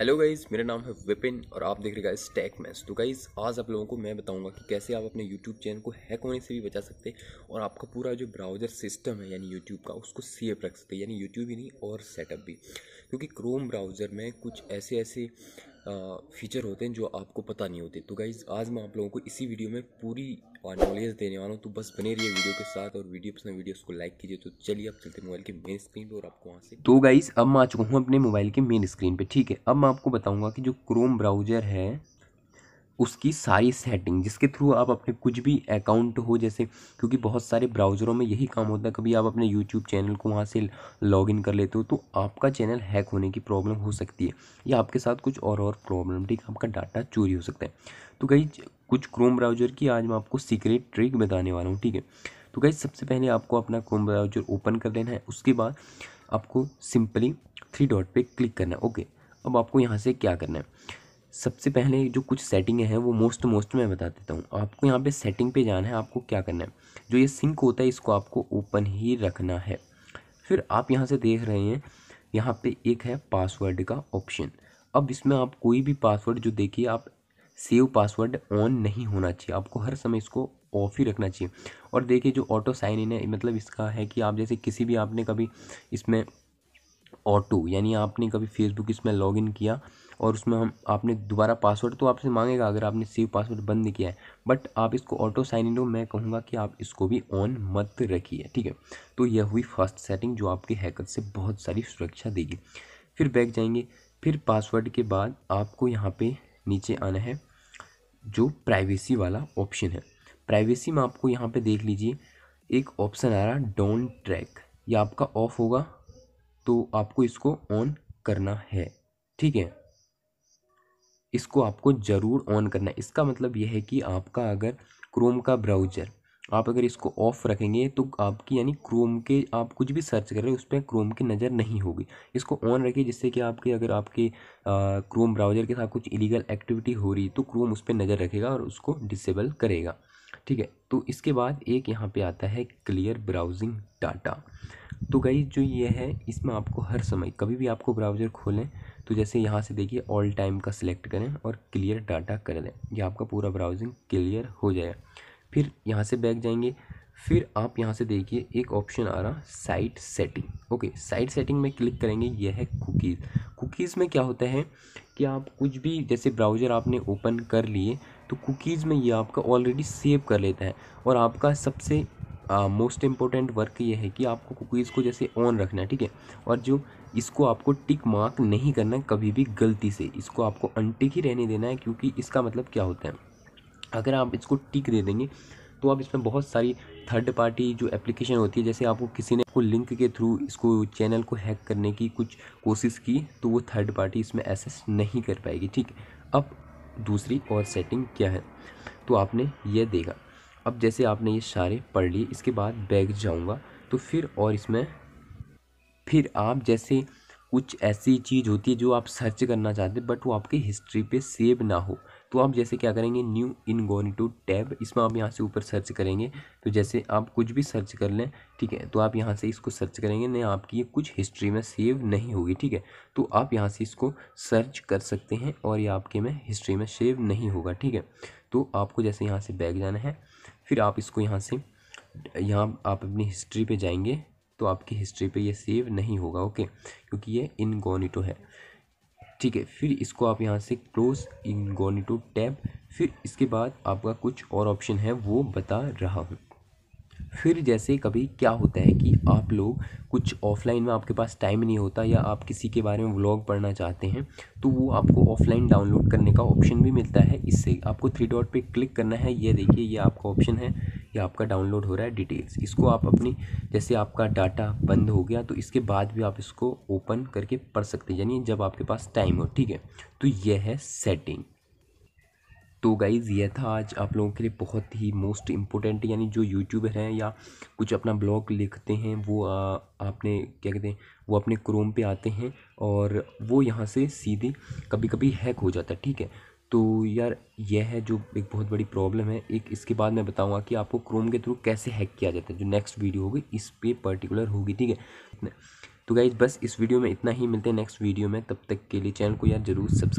hello guys मेरा नाम है विपिन और आप देख रहे हैं स्टैक मैच तो गाइज आज आप लोगों को मैं बताऊंगा कि कैसे आप अपने यूट्यूब चैनल को हैक होने से भी बचा सकते हैं और आपका पूरा जो ब्राउज़र सिस्टम है यानी यूट्यूब का उसको सेफ रख सकते हैं यानी यूट्यूब ही नहीं और सेटअप भी क्योंकि क्रोम ब्राउज़र में कुछ ऐसे ऐसे फीचर होते हैं जो आपको पता नहीं होते तो गाइज़ आज मैं आप लोगों को इसी वीडियो में पूरी नॉलेज देने वाला हूँ तो बस बने रहिए वीडियो के साथ और वीडियो पसंद वीडियो को लाइक कीजिए तो चलिए आप चलते मोबाइल के मेन स्क्रीन पर और आपको वहाँ से तो गाइज़ अब मैं आ चुका हूँ अपने मोबाइल के मेन स्क्रीन पर ठीक है अब मैं आपको बताऊँगा कि जो क्रोम ब्राउजर है उसकी सारी सेटिंग जिसके थ्रू आप अपने कुछ भी अकाउंट हो जैसे क्योंकि बहुत सारे ब्राउज़रों में यही काम होता है कभी आप अपने यूट्यूब चैनल को वहाँ से लॉगिन कर लेते हो तो आपका चैनल हैक होने की प्रॉब्लम हो सकती है या आपके साथ कुछ और और प्रॉब्लम ठीक आपका डाटा चोरी हो सकता है तो कई कुछ क्रोम ब्राउज़र की आज मैं आपको सीक्रेट ट्रिक बताने वाला हूँ ठीक है तो कहीं सबसे पहले आपको अपना क्रोम ब्राउज़र ओपन कर लेना है उसके बाद आपको सिंपली थ्री डॉट पर क्लिक करना है ओके अब आपको यहाँ से क्या करना है सबसे पहले जो कुछ सेटिंग हैं वो मोस्ट मोस्ट मैं बता देता हूँ आपको यहाँ पे सेटिंग पे जाना है आपको क्या करना है जो ये सिंक होता है इसको आपको ओपन ही रखना है फिर आप यहाँ से देख रहे हैं यहाँ पे एक है पासवर्ड का ऑप्शन अब इसमें आप कोई भी पासवर्ड जो देखिए आप सेव पासवर्ड ऑन नहीं होना चाहिए आपको हर समय इसको ऑफ ही रखना चाहिए और देखिए जो ऑटो साइन इन है मतलब इसका है कि आप जैसे किसी भी आपने कभी इसमें ऑटो यानी आपने कभी फेसबुक इसमें लॉगिन किया और उसमें हम आपने दोबारा पासवर्ड तो आपसे मांगेगा अगर आपने सेव पासवर्ड बंद किया है बट आप इसको ऑटो साइन इन हो मैं कहूँगा कि आप इसको भी ऑन मत रखिए ठीक है तो यह हुई फर्स्ट सेटिंग जो आपके हैकर से बहुत सारी सुरक्षा देगी फिर बैग जाएंगे फिर पासवर्ड के बाद आपको यहाँ पर नीचे आना है जो प्राइवेसी वाला ऑप्शन है प्राइवेसी में आपको यहाँ पर देख लीजिए एक ऑप्शन आ रहा डोंट ट्रैक यह आपका ऑफ होगा तो आपको इसको ऑन करना है ठीक है इसको आपको ज़रूर ऑन करना है इसका मतलब यह है कि आपका अगर क्रोम का ब्राउज़र आप अगर इसको ऑफ रखेंगे तो आपकी यानी क्रोम के आप कुछ भी सर्च कर रहे हो उस पर क्रोम की नज़र नहीं होगी इसको ऑन रखिए जिससे कि आपके अगर आपके क्रोम ब्राउज़र के साथ कुछ इलीगल एक्टिविटी हो रही तो क्रोम उस पर नज़र रखेगा और उसको डिसेबल करेगा ठीक है तो इसके बाद एक यहाँ पे आता है क्लियर ब्राउजिंग डाटा तो गई जो ये है इसमें आपको हर समय कभी भी आपको ब्राउज़र खोलें तो जैसे यहाँ से देखिए ऑल टाइम का सिलेक्ट करें और क्लियर डाटा कर दें ये आपका पूरा ब्राउजिंग क्लियर हो जाएगा फिर यहाँ से बैक जाएंगे फिर आप यहाँ से देखिए एक ऑप्शन आ रहा site setting okay site setting में क्लिक करेंगे यह है कुकीज़ कुकीज़ में क्या होता है कि आप कुछ भी जैसे ब्राउज़र आपने ओपन कर लिए तो कुकीज़ में ये आपका ऑलरेडी सेव कर लेता है और आपका सबसे मोस्ट इम्पोर्टेंट वर्क ये है कि आपको कुकीज़ को जैसे ऑन रखना है ठीक है और जो इसको आपको टिक मार्क नहीं करना है कभी भी गलती से इसको आपको अनटिक ही रहने देना है क्योंकि इसका मतलब क्या होता है अगर आप इसको टिक दे देंगे तो आप इसमें बहुत सारी थर्ड पार्टी जो एप्लीकेशन होती है जैसे आपको किसी ने आपको लिंक के थ्रू इसको चैनल को हैक करने की कुछ कोशिश की तो वो थर्ड पार्टी इसमें एसेस नहीं कर पाएगी ठीक अब दूसरी और सेटिंग क्या है तो आपने ये देखा अब जैसे आपने ये सारे पढ़ लिए इसके बाद बैग जाऊँगा तो फिर और इसमें फिर आप जैसे कुछ ऐसी चीज़ होती है जो आप सर्च करना चाहते हैं बट वो आपके हिस्ट्री पे सेव ना हो तो आप जैसे क्या करेंगे न्यू इनगोनिटो टैब इसमें आप यहाँ से ऊपर सर्च करेंगे तो जैसे आप कुछ भी सर्च कर लें ठीक है तो आप यहाँ से इसको सर्च करेंगे नहीं आपकी ये कुछ हिस्ट्री में सेव नहीं होगी ठीक है तो आप यहाँ से इसको सर्च कर सकते हैं और ये आपके में हिस्ट्री में सेव नहीं होगा ठीक है तो आपको जैसे यहाँ से बैग जाना है फिर आप इसको यहाँ से यहाँ आप अपनी हिस्ट्री पर जाएंगे तो आपकी हिस्ट्री पे ये सेव नहीं होगा ओके क्योंकि ये इनगोनीटो है ठीक है फिर इसको आप यहाँ से क्लोज इनगोनीटो टैब फिर इसके बाद आपका कुछ और ऑप्शन है वो बता रहा हूँ फिर जैसे कभी क्या होता है कि आप लोग कुछ ऑफलाइन में आपके पास टाइम नहीं होता या आप किसी के बारे में व्लॉग पढ़ना चाहते हैं तो वो आपको ऑफलाइन डाउनलोड करने का ऑप्शन भी मिलता है इससे आपको थ्री डॉट पे क्लिक करना है ये देखिए ये आपका ऑप्शन है ये आपका डाउनलोड हो रहा है डिटेल्स इसको आप अपनी जैसे आपका डाटा बंद हो गया तो इसके बाद भी आप इसको ओपन करके पढ़ सकते हैं यानी जब आपके पास टाइम हो ठीक है तो यह है सेटिंग तो गाइज़ यह था आज आप लोगों के लिए बहुत ही मोस्ट इम्पोर्टेंट यानी जो यूट्यूबर हैं या कुछ अपना ब्लॉग लिखते हैं वो आ, आपने क्या कहते हैं वो अपने क्रोम पे आते हैं और वो यहाँ से सीधे कभी कभी हैक हो जाता है ठीक है तो यार यह है जो एक बहुत बड़ी प्रॉब्लम है एक इसके बाद मैं बताऊंगा कि आपको क्रोम के थ्रू कैसे हैक किया जाता है जो नेक्स्ट वीडियो होगी इस पर पर्टिकुलर होगी ठीक है तो गाइज बस इस वीडियो में इतना ही मिलते हैं नेक्स्ट वीडियो में तब तक के लिए चैनल को यार जरूर सब्सक्राइब